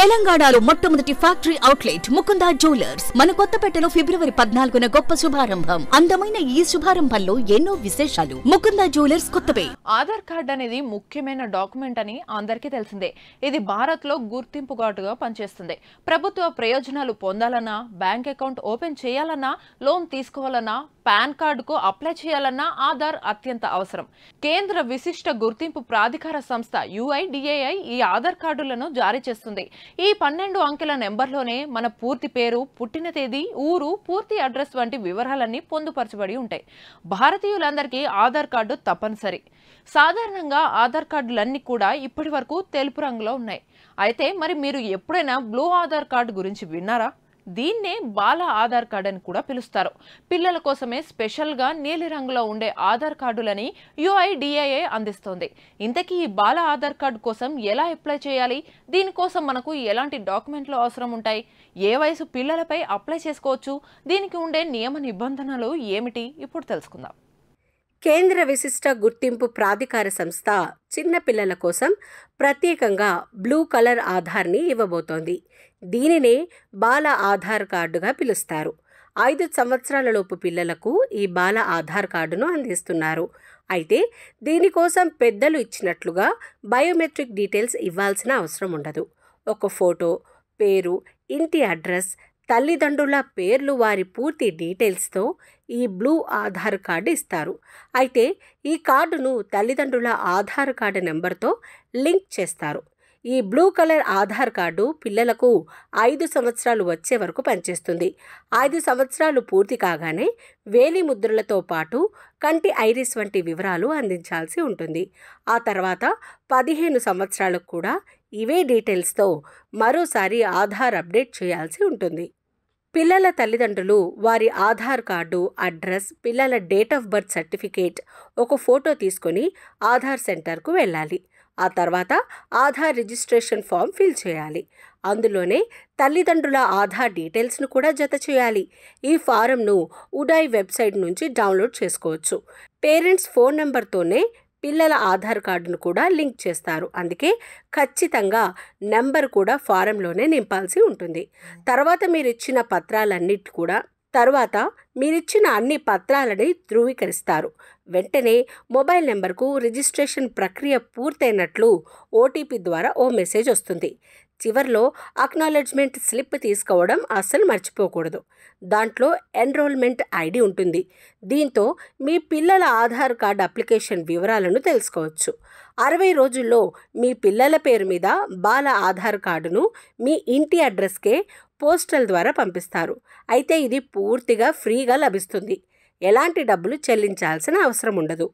తెలంగాణలో మొట్టమొదటి factory outlet Mukunda jewellers మన కొత్తపేటలో ఫిబ్రవరి పద్నాలుగున గొప్ప శుభారంభం అందమైన ఈ శుభారంభంలో ఎన్నో విశేషాలు ముకుంద జ్యువెలర్స్ కొత్తపే ఆధార్ కార్డు అనేది ముఖ్యమైన డాక్యుమెంట్ అని అందరికీ తెలిసిందే ఇది భారత్ లో గుర్తింపు కార్డుగా పనిచేస్తుంది ప్రభుత్వ ప్రయోజనాలు పొందాలన్నా బ్యాంక్ అకౌంట్ ఓపెన్ చేయాలన్నా లోన్ తీసుకోవాలన్నా పాన్ కార్డుకు అప్లై చేయాలన్నా ఆధార్ అత్యంత అవసరం కేంద్ర విశిష్ట గుర్తింపు ప్రాధికార సంస్థ యుఐడిఏఐ ఈ ఆధార్ కార్డులను జారీ చేస్తుంది ఈ పన్నెండు అంకెల నెంబర్లోనే మన పూర్తి పేరు పుట్టిన తేదీ ఊరు పూర్తి అడ్రస్ వంటి వివరాలన్నీ పొందుపరచబడి ఉంటాయి భారతీయులందరికీ ఆధార్ కార్డు తప్పనిసరి సాధారణంగా ఆధార్ కార్డులన్నీ కూడా ఇప్పటి వరకు తెలుపు రంగులో ఉన్నాయి అయితే మరి మీరు ఎప్పుడైనా బ్లూ ఆధార్ కార్డు గురించి విన్నారా దీన్నే బాల ఆధార్ కార్డ్ అని కూడా పిలుస్తారు పిల్లల కోసమే స్పెషల్గా నీలిరంగులో ఉండే ఆధార్ కార్డులని యుఐడిఐఏ అందిస్తోంది ఇంతకీ ఈ బాల ఆధార్ కార్డు కోసం ఎలా అప్లై చేయాలి దీనికోసం మనకు ఎలాంటి డాక్యుమెంట్లు అవసరం ఉంటాయి ఏ వయసు పిల్లలపై అప్లై చేసుకోవచ్చు దీనికి ఉండే నియమ నిబంధనలు ఏమిటి ఇప్పుడు తెలుసుకుందాం కేంద్ర విశిష్ట గుర్తింపు ప్రాధికార సంస్థ చిన్నపిల్లల కోసం ప్రత్యేకంగా బ్లూ కలర్ ఆధార్ని ఇవ్వబోతోంది దీనినే బాల ఆధార్ కార్డుగా పిలుస్తారు ఐదు సంవత్సరాలలోపు పిల్లలకు ఈ బాల ఆధార్ కార్డును అందిస్తున్నారు అయితే దీనికోసం పెద్దలు ఇచ్చినట్లుగా బయోమెట్రిక్ డీటెయిల్స్ ఇవ్వాల్సిన అవసరం ఉండదు ఒక ఫోటో పేరు ఇంటి అడ్రస్ తల్లిదండ్రుల పేర్లు వారి పూర్తి డీటెయిల్స్తో ఈ బ్లూ ఆధార్ కార్డు ఇస్తారు అయితే ఈ కార్డును తల్లిదండ్రుల ఆధార్ కార్డు నెంబర్తో లింక్ చేస్తారు ఈ బ్లూ కలర్ ఆధార్ కార్డు పిల్లలకు ఐదు సంవత్సరాలు వచ్చే వరకు పనిచేస్తుంది ఐదు సంవత్సరాలు పూర్తి కాగానే వేలి ముద్రలతో పాటు కంటి ఐరిస్ వంటి వివరాలు అందించాల్సి ఉంటుంది ఆ తర్వాత పదిహేను సంవత్సరాలకు కూడా ఇవే డీటెయిల్స్తో మరోసారి ఆధార్ అప్డేట్ చేయాల్సి ఉంటుంది పిల్లల తల్లిదండ్రులు వారి ఆధార్ కార్డు అడ్రస్ పిల్లల డేట్ ఆఫ్ బర్త్ సర్టిఫికేట్ ఒక ఫోటో తీసుకొని ఆధార్ సెంటర్కు వెళ్ళాలి ఆ తర్వాత ఆధార్ రిజిస్ట్రేషన్ ఫామ్ ఫిల్ చేయాలి అందులోనే తల్లిదండ్రుల ఆధార్ డీటెయిల్స్ను కూడా జత చేయాలి ఈ ఫారంను ఉడాయ్ వెబ్సైట్ నుంచి డౌన్లోడ్ చేసుకోవచ్చు పేరెంట్స్ ఫోన్ నెంబర్తోనే పిల్లల ఆధార్ కార్డును కూడా లింక్ చేస్తారు అందుకే ఖచ్చితంగా నెంబర్ కూడా ఫారంలోనే నింపాల్సి ఉంటుంది తర్వాత మీరు ఇచ్చిన పత్రాలన్నిటి కూడా తర్వాత మీరిచ్చిన అన్ని పత్రాలని ధృవీకరిస్తారు వెంటనే మొబైల్ నెంబర్కు రిజిస్ట్రేషన్ ప్రక్రియ పూర్తయినట్లు ఓటీపీ ద్వారా ఓ మెసేజ్ వస్తుంది చివరిలో అక్నాలెడ్జ్మెంట్ స్లిప్ తీసుకోవడం అస్సలు మర్చిపోకూడదు దాంట్లో ఎన్రోల్మెంట్ ఐడి ఉంటుంది దీంతో మీ పిల్లల ఆధార్ కార్డ్ అప్లికేషన్ వివరాలను తెలుసుకోవచ్చు అరవై రోజుల్లో మీ పిల్లల పేరు మీద బాల ఆధార్ కార్డును మీ ఇంటి అడ్రస్కే పోస్టల్ ద్వారా పంపిస్తారు అయితే ఇది పూర్తిగా ఫ్రీగా లభిస్తుంది ఎలాంటి డబ్బులు చెల్లించాల్సిన అవసరం ఉండదు